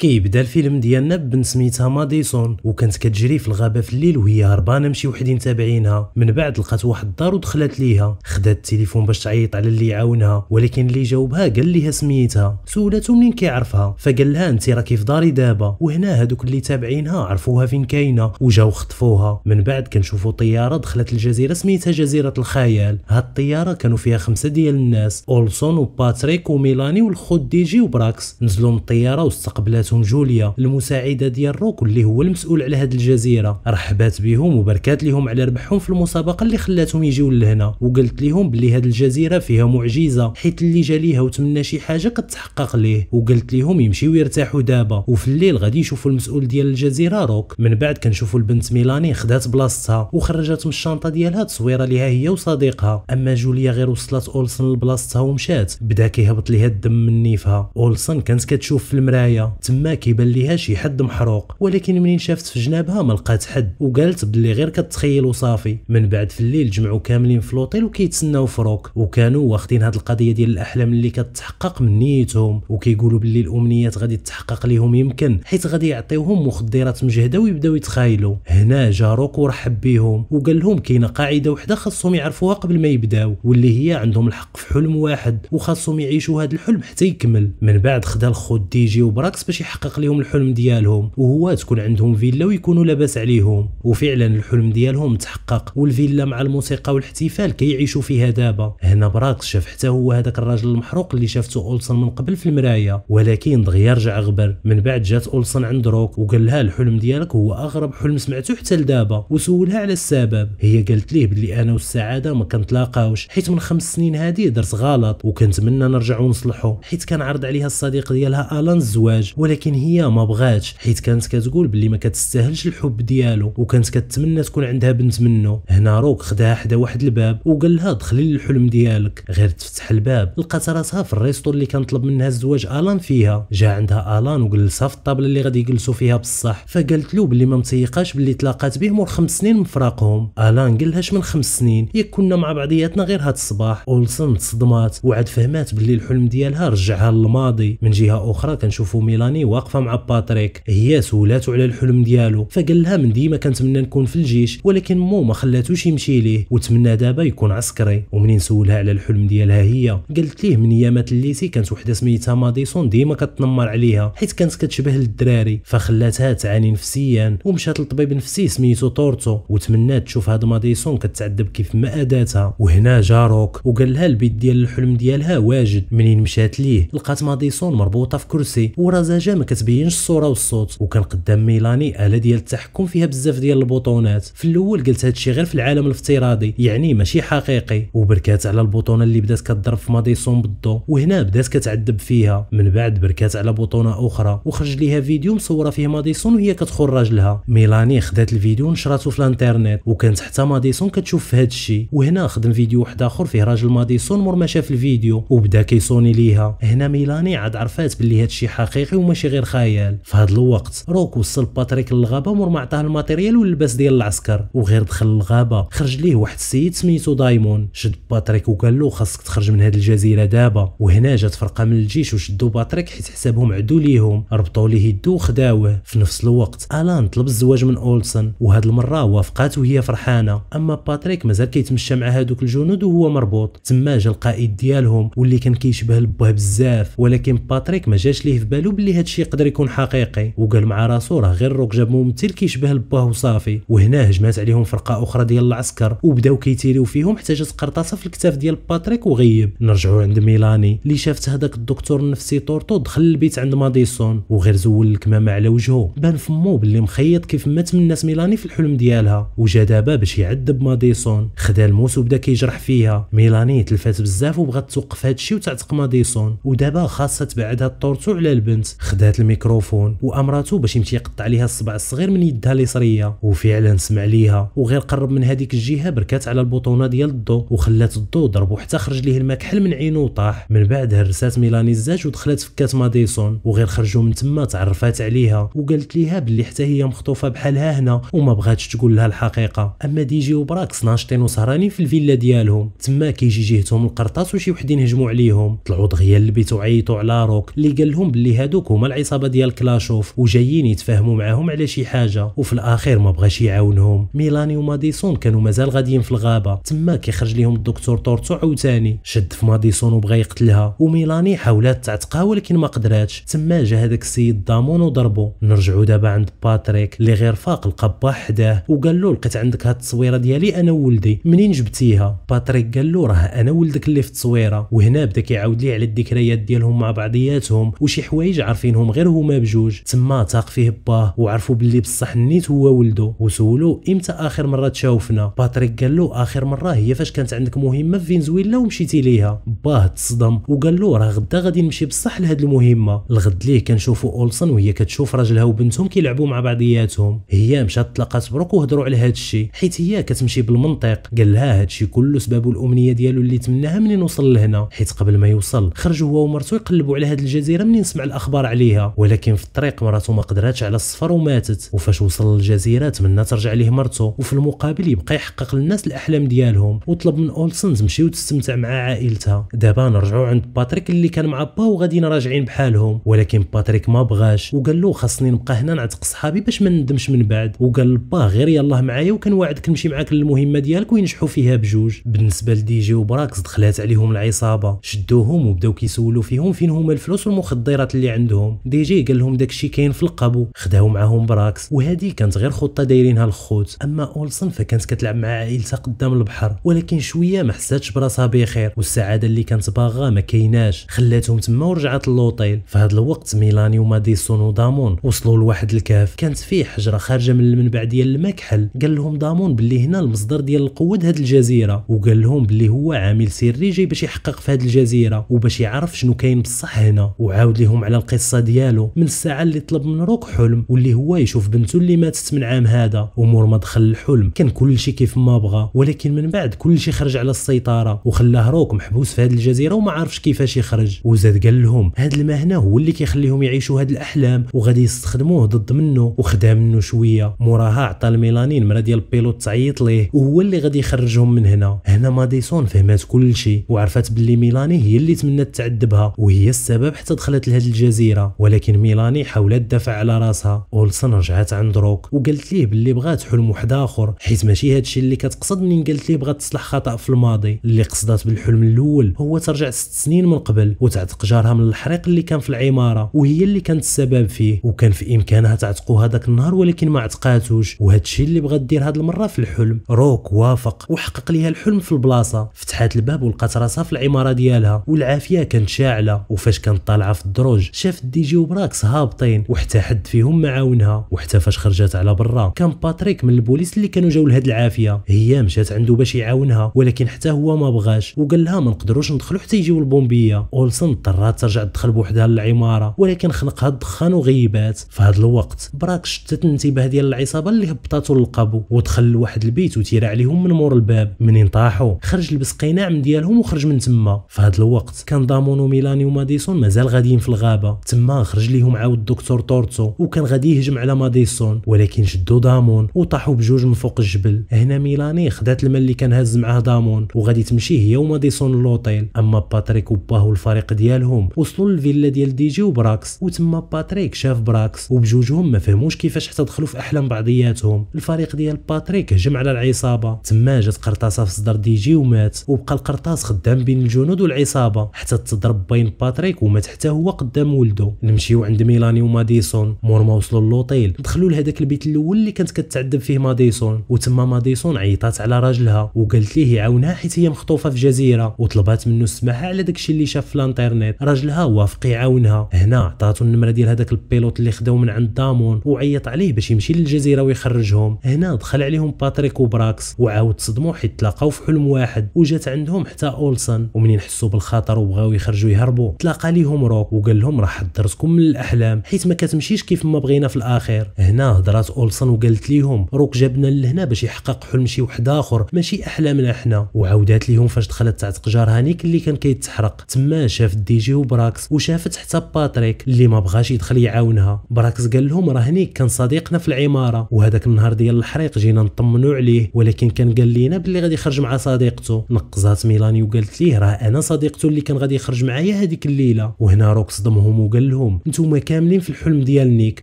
كيبدا الفيلم ديالنا بنت سميتها ماديسون وكانت كتجري في الغابه في الليل وهي هربانه مشي وحدين تابعينها من بعد لقات واحد الدار ودخلت ليها خدات التليفون باش تعيط على اللي يعاونها ولكن اللي جاوبها قال ليها سميتها سولته منين كيعرفها فقال لها انت راكي في داري دابا وهنا هذوك اللي تابعينها عرفوها فين كاينه وجاو خطفوها من بعد كنشوفوا طياره دخلت الجزيره سميتها جزيره الخيال هاد الطياره كانوا فيها خمسه ديال الناس اولسون وباتريك وميلاني والخوت ديجي وبراكس نزلوا من الطياره واستقبلت سميتهم جوليا المساعده ديال روك اللي هو المسؤول على هذه الجزيره رحبات بهم وبركات لهم على ربحهم في المسابقه اللي خلاتهم يجيو لهنا وقالت لهم بلي هذه الجزيره فيها معجزه حيت اللي جا ليها وتمنى شي حاجه كتحقق ليه وقالت لهم يمشيو يرتاحوا دابا وفي الليل غادي يشوفوا المسؤول ديال الجزيره روك من بعد كنشوفوا البنت ميلاني خدات بلاصتها وخرجت من الشنطه ديالها تصويره ليها هي وصديقها اما جوليا غير وصلت اولسن لبلاصتها ومشات بدا كيهبط ليها الدم من نيفها اولسن كانت كتشوف في المرايه تما تما كيبان ليها شي حد محروق ولكن منين شافت في جنابها ما لقات حد وقالت بلي غير كتخيل وصافي من بعد في الليل جمعوا كاملين في لوطيل وكيتسناو فروك وكانوا واخدين هاد القضيه ديال الاحلام اللي كتحقق من نيتهم وكيقولوا بلي الامنيات غادي تتحقق ليهم يمكن حيت غادي يعطيوهم مخدرات مجهده ويبداو يتخايلوا هنا جا روك ورحب بيهم وقال لهم كاينه قاعده وحده خاصهم يعرفوها قبل ما يبداو واللي هي عندهم الحق في حلم واحد وخاصهم يعيشوا هذا الحلم حتى يكمل من بعد خدا الخوت ديجي وبراكس باش يحقق لهم الحلم ديالهم وهو تكون عندهم فيلا ويكونوا لاباس عليهم وفعلا الحلم ديالهم تحقق والفيلا مع الموسيقى والاحتفال كيعيشوا فيها دابا هنا براكس شاف حتى هو هذاك الراجل المحروق اللي شافته اولسون من قبل في المرايه ولكن دغيا رجع غبر من بعد جات اولسون عند روك وقال لها الحلم ديالك هو اغرب حلم سمعته حتى لدابا وسولها على السبب هي قالت ليه بلي انا والسعاده ما كنتلاقاوش حيت من خمس سنين هادي درت غلط وكنتمنى نرجع ونصلحه حيت كان عرض عليها الصديق ديالها الان الزواج ولكن ولكن هي ما بغاتش حيت كانت كتقول باللي ما كتستاهلش الحب ديالو وكانت كتمنى تكون عندها بنت منه هنا روك خداها حدا واحد الباب وقال لها دخلي للحلم ديالك غير تفتح الباب لقات راسها في الريستور اللي كان طلب منها الزواج الان فيها جا عندها الان وجلسها في الطابله اللي غادي يجلسوا فيها بصح فقالت له باللي ما متيقاش باللي تلاقات به مور خمس سنين من فراقهم الان قال لها من خمس سنين ياك كنا مع بعضياتنا غير هاد الصباح اولسن تصدمات وعاد فهمات باللي الحلم ديالها رجعها للماضي من جهه اخرى كنشوفوا ميلاني ثاني واقفه مع باتريك هي سولاتو على الحلم ديالو فقال لها من ديما كنتمنى نكون في الجيش ولكن مو ما خلاتوش يمشي ليه وتمنى دابا يكون عسكري ومنين سولها على الحلم ديالها هي قالت ليه من ايامات الليسي كانت وحده سميتها ماديسون ديما كتنمر عليها حيت كانت كتشبه للدراري فخلاتها تعاني نفسيا ومشات لطبيب نفسي سميتو تورتو وتمنات تشوف هاد ماديسون كتعذب كيف ما اداتها وهنا جاروك وقال لها البيت ديال الحلم ديالها واجد منين مشات ليه لقات ماديسون مربوطه في كرسي زجاج حاجه ما كتبينش الصوره والصوت وكان قدام ميلاني اله ديال التحكم فيها بزاف ديال البوطونات في الاول قلت هادشي غير في العالم الافتراضي يعني ماشي حقيقي وبركات على البوطونه اللي بدات كضرب في ماديسون بالضو وهنا بدات كتعذب فيها من بعد بركات على بوطونه اخرى وخرج ليها فيديو مصوره فيه ماديسون وهي كتخرج لها ميلاني خدات الفيديو ونشرته في الانترنت وكانت حتى ماديسون كتشوف في هذا الشيء وهنا خدم فيديو واحد اخر فيه راجل ماديسون مور ما شاف الفيديو وبدا كيصوني ليها هنا ميلاني عاد عرفات باللي الشيء حقيقي وماشي ماشي غير خيال في هذا الوقت روك وصل باتريك للغابه مور ما عطاه الماتيريال واللباس ديال العسكر وغير دخل الغابه خرج ليه واحد السيد سميتو دايمون شد باتريك وقال له خاصك تخرج من هذه الجزيره دابا وهنا جات فرقه من الجيش وشدوا باتريك حيت حسابهم عدو ليهم ربطوا ليه يدو وخداوه في نفس الوقت الان طلب الزواج من اولسن وهاد المره وافقات وهي فرحانه اما باتريك مازال كيتمشى مع هادوك الجنود وهو مربوط تما جا القائد ديالهم واللي كان كيشبه لباه بزاف ولكن باتريك ما جاش ليه في بالو بلي هاد هادشي يقدر يكون حقيقي وقال مع راسو راه غير روك جاب ممثل كيشبه لباه وصافي وهنا هجمات عليهم فرقه اخرى ديال العسكر وبداو كيتيريو فيهم حتى جات قرطاسه في الكتاف ديال باتريك وغيب نرجعوا عند ميلاني اللي شافت هذاك الدكتور النفسي تورتو دخل البيت عند ماديسون وغير زول الكمامه على وجهه بان فمو باللي مخيط كيف ما تمنات ميلاني في الحلم ديالها وجا دابا باش يعذب ماديسون خدا الموس وبدا كيجرح فيها ميلاني تلفات بزاف وبغات توقف هادشي وتعتق ماديسون ودابا خاصها تبعد هاد على البنت خدات الميكروفون وامراتو باش يمشي يقطع ليها الصبع الصغير من يدها اليسريه وفعلا سمع ليها وغير قرب من هذيك الجهه بركات على البطونه ديال الضو وخلات الضو ضربو حتى خرج ليه المكحل من عينو وطاح من بعد هرسات ميلاني الزاج ودخلت فكات ماديسون وغير خرجوا من تما تعرفات عليها وقالت ليها باللي حتى هي مخطوفه بحالها هنا وما بغاتش تقول لها الحقيقه اما ديجي وبراكس ناشطين وسهرانين في الفيلا ديالهم تما كيجي جهتهم القرطاس وشي وحدين هجموا عليهم طلعوا دغيا للبيت وعيطوا على روك اللي قال لهم باللي هادوك هما العصابه ديال كلاشوف وجايين يتفاهموا معاهم على شي حاجه وفي الاخير ما بغاش يعاونهم ميلاني وماديسون كانوا مازال غاديين في الغابه تما كيخرج ليهم الدكتور تورتو عاوتاني شد في ماديسون وبغى يقتلها وميلاني حاولات تعتقها ولكن ما قدراتش تما جا هذاك السيد دامون وضربو نرجعوا دابا عند باتريك اللي غير فاق القباح حداه وقال له لقيت عندك هاد التصويره ديالي انا وولدي منين جبتيها باتريك قال له راه انا ولدك اللي في التصويره وهنا بدا كيعاود ليه على الذكريات ديالهم مع بعضياتهم وشي حوايج عارفينهم منهم غير هما بجوج تما تاق فيه باه وعرفوا باللي بصح نيت هو ولده وسولو امتى اخر مره تشاوفنا باتريك قال له اخر مره هي فاش كانت عندك مهمه في فنزويلا ومشيتي ليها باه تصدم وقال له راه غدا غادي نمشي بصح لهاد المهمه الغد ليه كنشوفوا اولسون وهي كتشوف راجلها وبنتهم كيلعبوا مع بعضياتهم هي مشات تلاقات بروك وهضروا على هاد الشيء حيت هي كتمشي بالمنطق قال لها هاد الشيء كله سباب الامنيه ديالو اللي تمناها منين وصل لهنا حيت قبل ما يوصل خرج هو ومرته يقلبوا على هاد الجزيره منين سمع الاخبار عليها بها ولكن في الطريق مراته ما قدراتش على السفر وماتت وفاش وصل للجزيره تمنى ترجع ليه مرته وفي المقابل يبقى يحقق للناس الاحلام ديالهم وطلب من اولسون تمشي وتستمتع مع عائلتها دابا نرجعوا عند باتريك اللي كان مع با وغاديين راجعين بحالهم ولكن باتريك ما بغاش وقال له خاصني نبقى هنا نعتق صحابي باش ما ندمش من بعد وقال لبا غير يلاه معايا وكنوعدك نمشي معاك للمهمه ديالك وينجحوا فيها بجوج بالنسبه لدي جي وبراكس دخلات عليهم العصابه شدوهم وبداو كيسولوا فيهم فين هما الفلوس والمخدرات اللي عندهم عليهم دي جي قال لهم داكشي كاين في القبو خداو معاهم براكس وهذه كانت غير خطه دايرينها الخوت اما اولسن فكانت كتلعب مع عائلتها قدام البحر ولكن شويه ما حساتش براسها بخير والسعاده اللي كانت باغا ما كايناش خلاتهم تما ورجعت للوطيل في هذا الوقت ميلاني وماديسون ودامون وصلوا لواحد الكهف كانت فيه حجره خارجه من المنبع ديال المكحل قال لهم دامون باللي هنا المصدر ديال القوه هذه الجزيره وقال لهم باللي هو عامل سري جاي باش يحقق في هذه الجزيره وباش يعرف شنو كاين بصح هنا وعاود لهم على القصه ديالو من الساعه اللي طلب من روك حلم واللي هو يشوف بنته اللي ماتت من عام هذا ومور ما دخل الحلم كان كل شيء كيف ما بغى ولكن من بعد كل شيء خرج على السيطره وخلاه روك محبوس في هذه الجزيره وما عارفش كيفاش يخرج وزاد قال لهم هذا المهنه هو اللي كيخليهم يعيشوا هذه الاحلام وغادي يستخدموه ضد منه وخدا منه شويه موراها عطى الميلانين مرا ديال البيلوت تعيط ليه وهو اللي غادي يخرجهم من هنا هنا ماديسون فهمات شيء وعرفات باللي ميلاني هي اللي تمنات تعذبها وهي السبب حتى دخلت لهذه الجزيره ولكن ميلاني حاولت دافع على راسها اولسن رجعت عند روك وقالت ليه باللي بغات حلم واحد اخر حيت ماشي هادشي اللي كتقصد منين قالت ليه بغات تصلح خطا في الماضي اللي قصدات بالحلم الاول هو ترجع ست سنين من قبل وتعتق جارها من الحريق اللي كان في العماره وهي اللي كانت السبب فيه وكان في امكانها تعتقو هذاك النهار ولكن ما عتقاتوش وهادشي اللي بغات دير هاد المره في الحلم روك وافق وحقق ليها الحلم في البلاصه فتحات الباب ولقات راسها في العماره ديالها والعافيه كانت شاعله وفاش كانت طالعه في الدروج شافت كيجيو براكس هابطين وحتى حد فيهم ما عاونها وحتى فاش خرجت على برا كان باتريك من البوليس اللي كانوا جاو لهاد العافيه هي مشات عنده باش يعاونها ولكن حتى هو ما بغاش وقال لها ما نقدروش ندخلوا حتى يجيو البومبيه اولسن اضطرات ترجع تدخل بوحدها للعماره ولكن خنقها الدخان وغيبات في هذا الوقت براك شتت الانتباه ديال العصابه اللي هبطاتو للقبو ودخل لواحد البيت وتيرا عليهم من مور الباب منين طاحوا خرج لبس قناع من ديالهم وخرج من تما في هذا الوقت كان دامون وميلاني وماديسون مازال غاديين في الغابه تما خرج ليهم عاود الدكتور تورتو وكان غادي يهجم على ماديسون ولكن شدو دامون وطاحوا بجوج من فوق الجبل هنا ميلاني خدات المال اللي كان هاز معاه دامون وغادي تمشي هي وماديسون لوطيل اما باتريك وباه والفريق ديالهم وصلوا للفيلا ديال ديجي وبراكس وتما باتريك شاف براكس وبجوجهم ما فهموش كيفاش حتى دخلوا في احلام بعضياتهم الفريق ديال باتريك هجم على العصابه تما جات قرطاسه في صدر ديجي ومات وبقى القرطاس خدام بين الجنود والعصابه حتى تضرب بين باتريك ومات حتى هو قدام ولده نمشيو عند ميلاني وماديسون مور ما وصلوا للوطيل دخلوا لهذاك البيت الاول اللي كانت كتعذب فيه ماديسون وتما ماديسون عيطات على راجلها وقالت ليه يعاونها حيت هي مخطوفه في جزيره وطلبات منه السماحه على داكشي اللي شاف في الانترنيت راجلها وافق يعاونها هنا عطاتو النمره ديال هذاك البيلوت اللي خداو من عند دامون وعيط عليه باش يمشي للجزيره ويخرجهم هنا دخل عليهم باتريك وبراكس وعاود تصدموا حيت تلاقاو في حلم واحد وجات عندهم حتى اولسن ومنين حسوا بالخطر وبغاو يخرجوا يهربوا تلاقى ليهم روك وقال لهم راه حضر من الاحلام حيت ما كتمشيش كيف ما بغينا في الاخير هنا هضرات اولسون وقالت ليهم روك جابنا لهنا باش يحقق حلم شي واحد اخر ماشي احلامنا حنا وعاودات ليهم فاش دخلت تعتق جارها هانيك اللي كان كيتحرق تما شافت ديجي وبراكس وشافت حتى باتريك اللي ما بغاش يدخل يعاونها براكس قال لهم راه هنيك كان صديقنا في العماره وهذاك النهار ديال الحريق جينا نطمنوا عليه ولكن كان قال لينا باللي غادي يخرج مع صديقته نقزات ميلاني وقالت ليه راه انا صديقته اللي كان غادي يخرج معايا هذيك الليله وهنا روك صدمهم وقال لهم لهم نتوما كاملين في الحلم ديال نيك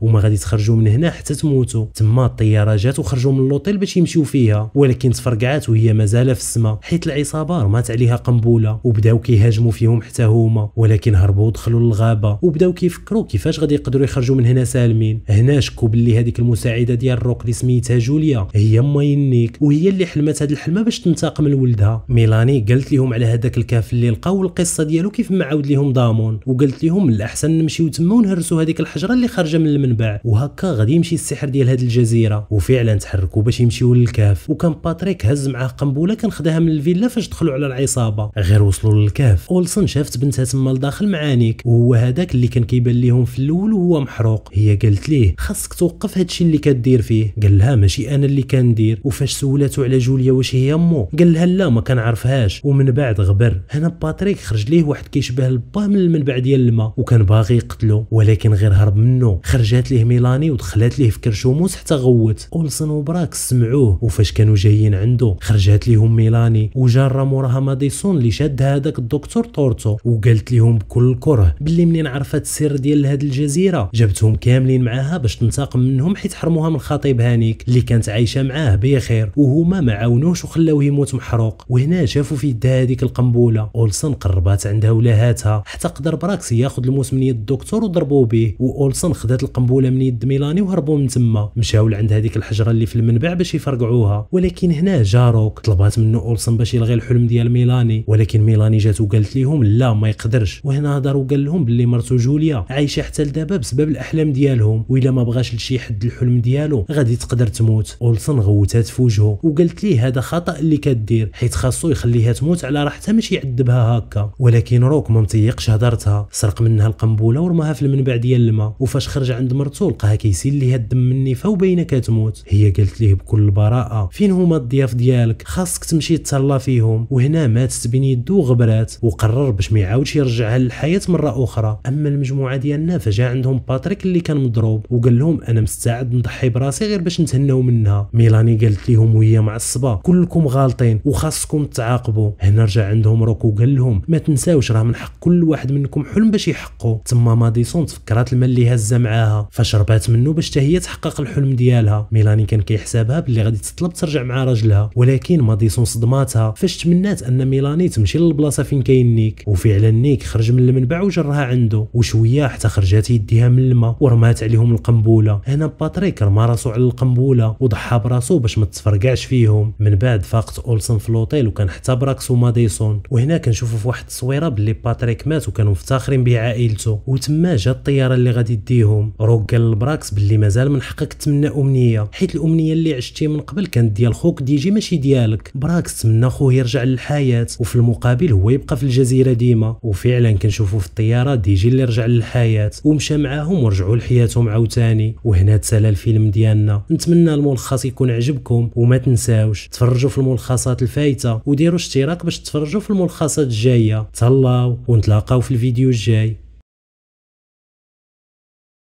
وما غادي تخرجوا من هنا حتى تموتوا تما الطياره جات وخرجوا من اللوطيل باش يمشيو فيها ولكن تفرقعات وهي مازال في السماء حيت العصابه رمات عليها قنبوله وبداو كيهاجموا فيهم حتى هما ولكن هربوا ودخلوا للغابه وبداو كيفكروا كيفاش غادي يقدروا يخرجوا من هنا سالمين هنا شكوا باللي هذيك المساعده ديال روك اللي سميتها جوليا هي ماي نيك وهي اللي حلمت هذه الحلمه باش تنتقم لولدها ميلاني قالت لهم على هذاك الكاف اللي لقاو القصه ديالو كيف ما عاود لهم ضامون وقالت لهم الاحسن نمشيو نمشيو تما ونهرسوا هذيك الحجره اللي خارجه من المنبع وهكا غادي يمشي السحر ديال هذه الجزيره وفعلا تحركوا باش يمشيو للكهف وكان باتريك هز معاه قنبوله كان خداها من الفيلا فاش دخلوا على العصابه غير وصلوا للكهف اولسون شافت بنتها تما لداخل معانيك وهو هذاك اللي كان كيبان ليهم في الاول وهو محروق هي قالت ليه خاصك توقف هادشي اللي كدير فيه قال لها ماشي انا اللي كندير وفاش سولاتو على جوليا واش هي امو قال لها لا ما كنعرفهاش ومن بعد غبر هنا باتريك خرج ليه واحد كيشبه الباه من المنبع ديال الماء وكان باغي يقتلو ولكن غير هرب منه خرجات ليه ميلاني ودخلات ليه في موس حتى غوت اولسن وبراكس سمعوه وفاش كانوا جايين عنده خرجات ليهم ميلاني وجاره موراها ماديسون اللي شاد هذاك الدكتور تورتو وقالت ليهم بكل كره باللي منين عرفت السر ديال هاد الجزيره جابتهم كاملين معاها باش تنتقم منهم حيت حرموها من خطيب هانيك اللي كانت عايشه معاه بخير وهما ما عاونوش وخلاوه يموت محروق وهنا شافوا في يدها هذيك القنبوله اولسن قربات عندها ولاهاتها حتى قدر براكس ياخذ الموس من يد الدكتور وضربوا به واولسون خدات القنبله من يد ميلاني وهربوا من تما مشاو لعند هذيك الحجره اللي في المنبع باش يفرقعوها ولكن هنا جاروك طلبات منه اولسون باش يلغي الحلم ديال ميلاني ولكن ميلاني جات وقالت لهم لا ما يقدرش وهنا هضر وقال لهم باللي مرتو جوليا عايشه حتى لدابا بسبب الاحلام ديالهم والا ما بغاش لشي حد الحلم ديالو غادي تقدر تموت اولسون غوتات في وجهه وقالت ليه هذا خطا اللي كدير حيت خاصو يخليها تموت على راحتها ماشي يعذبها هكا ولكن روك ما مطيقش هضرتها سرق منها القنبله عمر ما المنبع من بعد وفاش خرج عند مرتو لقاها كيسيل ليها الدم من النفا وباينه كتموت هي قالت ليه بكل براءه فين هما الضياف ديالك خاصك تمشي تهلا فيهم وهنا ماتت بين يدو وغبرات وقرر باش ما يعاودش يرجعها للحياه مره اخرى اما المجموعه ديالنا فجاء عندهم باتريك اللي كان مضروب وقال لهم انا مستعد نضحي براسي غير باش نتهناو منها ميلاني قالت لهم وهي معصبه كلكم غالطين وخاصكم تعاقبوا هنا رجع عندهم روكو وقال لهم ما تنساوش راه من حق كل واحد منكم حلم باش يحقه تما ماديسون تفكرات الماء اللي هزه معاها فشربات منه باش حتى هي تحقق الحلم ديالها ميلاني كان كيحسبها باللي غادي تطلب ترجع مع راجلها ولكن ماديسون صدماتها فاش تمنات ان ميلاني تمشي للبلاصه فين كاين نيك وفعلا نيك خرج من المنبع وجرها عنده وشويه حتى خرجات يديها من الماء ورمات عليهم القنبوله هنا باتريك رمى راسو على القنبوله وضحى براسو باش ما تفرقعش فيهم من بعد فاقت اولسون في الاوتيل وكان حتى براكس وماديسون وهنا كنشوفوا في واحد التصويره باللي باتريك مات وكانوا مفتخرين به عائلته تما جا الطياره اللي غادي ديهم روك قال لبراكس باللي مازال من حقك تمنى امنيه حيت الامنيه اللي عشتي من قبل كانت ديال خوك ديجي ماشي ديالك براكس تمنى خوه يرجع للحياه وفي المقابل هو يبقى في الجزيره ديما وفعلا كنشوفوا في الطياره ديجي اللي رجع للحياه ومشى معاهم ورجعوا لحياتهم عاوتاني وهنا تسالى الفيلم ديالنا نتمنى الملخص يكون عجبكم وما تنساوش تفرجوا في الملخصات الفايته وديروا اشتراك باش تفرجوا في الملخصات الجايه تهلاو ونتلاقاو في الفيديو الجاي